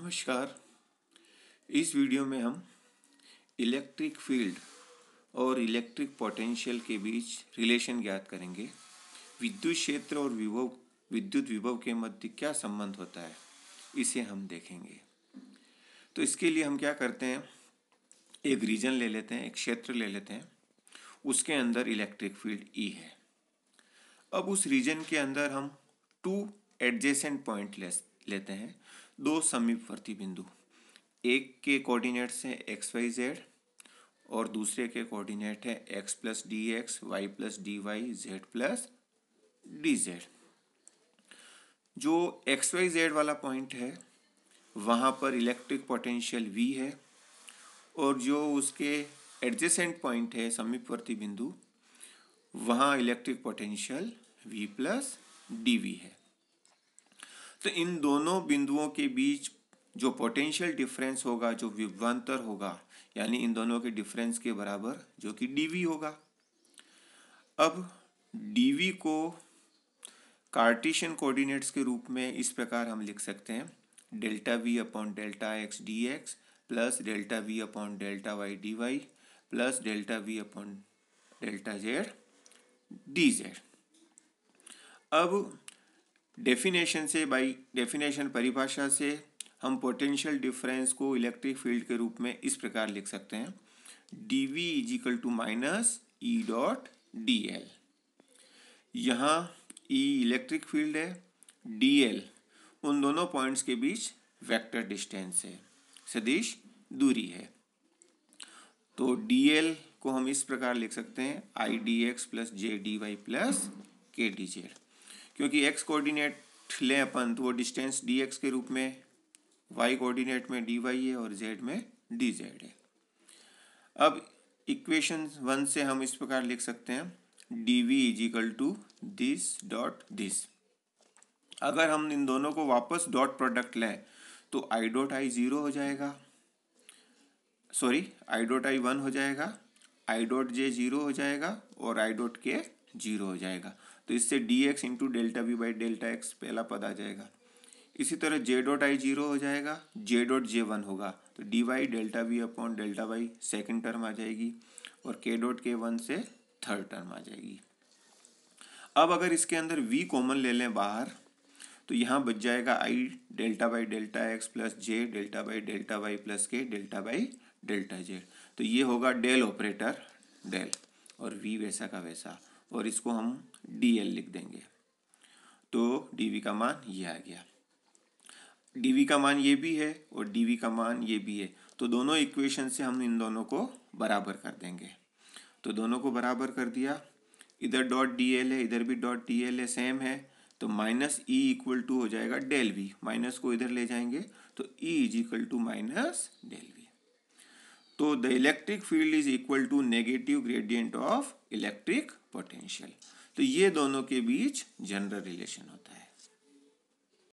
नमस्कार इस वीडियो में हम इलेक्ट्रिक फील्ड और इलेक्ट्रिक पोटेंशियल के बीच रिलेशन ज्ञात करेंगे विद्युत क्षेत्र और विभव विद्युत विभव के मध्य क्या संबंध होता है इसे हम देखेंगे तो इसके लिए हम क्या करते हैं एक रीजन ले लेते हैं एक क्षेत्र ले लेते हैं उसके अंदर इलेक्ट्रिक फील्ड ई e है अब उस रीजन के अंदर हम टू एडजेसेंट पॉइंट लेते हैं दो समीपवर्ती बिंदु एक के कोऑर्डिनेट्स हैं एक्स वाई जेड और दूसरे के कोऑर्डिनेट हैं X plus D X Y plus D Y Z plus D Z जो एक्स वाई जेड वाला पॉइंट है वहाँ पर इलेक्ट्रिक पोटेंशियल वी है और जो उसके एडजेसेंट पॉइंट है समीपवर्ती बिंदु वहाँ electric potential V plus D V है तो इन दोनों बिंदुओं के बीच जो पोटेंशियल डिफरेंस होगा जो विभवान्तर होगा यानी इन दोनों के डिफरेंस के बराबर जो कि डी होगा अब डी को कार्टिशियन कोऑर्डिनेट्स के रूप में इस प्रकार हम लिख सकते हैं delta V upon delta X D X plus delta V upon delta Y D Y plus delta V upon delta Z D Z अब डेफिनेशन से बाई डेफिनेशन परिभाषा से हम पोटेंशियल डिफरेंस को इलेक्ट्रिक फील्ड के रूप में इस प्रकार लिख सकते हैं D V is equal to minus E dot D L यहाँ ई इलेक्ट्रिक फील्ड है डी एल उन दोनों पॉइंट्स के बीच वेक्टर डिस्टेंस है सदिश दूरी है तो डी एल को हम इस प्रकार लिख सकते हैं I D X plus J D Y plus K D Z क्योंकि एक्स कोऑर्डिनेट लें अपन तो वो डिस्टेंस डी एक्स के रूप में वाई कोऑर्डिनेट में डी वाई है और जेड में डी जेड है अब इक्वेशन वन से हम इस प्रकार लिख सकते हैं D V is equal to this dot this अगर हम इन दोनों को वापस डॉट प्रोडक्ट लें तो आई डॉट आई ज़ीरो हो जाएगा sorry I dot I one हो जाएगा आई डॉट जे ज़ीरो हो जाएगा और आई डॉट के जीरो हो जाएगा तो इससे D X into delta V by delta X पहला पद आ जाएगा इसी तरह जे डॉट आई जीरो हो जाएगा जे डॉट जे वन होगा तो D Y delta V upon delta Y second term आ जाएगी और के डॉट के वन से थर्ड टर्म आ जाएगी अब अगर इसके अंदर वी कॉमन ले लें बाहर तो यहाँ बच जाएगा I delta by delta X plus J delta by delta Y plus K delta by delta Z तो ये होगा डेल ऑपरेटर डेल और वी वैसा का वैसा और इसको हम डी एल लिख देंगे तो डी वी का मान ये आ गया डी वी का मान ये भी है और डी वी का मान ये भी है तो दोनों इक्वेशन से हम इन दोनों को बराबर कर देंगे तो दोनों को बराबर कर दिया इधर डॉट डी एल है इधर भी डॉट डी एल है सेम है तो माइनस ई इक्वल टू हो जाएगा डेल वी माइनस को इधर ले जाएंगे तो E is equal to minus del V तो the electric field is equal to negative gradient of electric potential तो ये दोनों के बीच जनरल रिलेशन होता है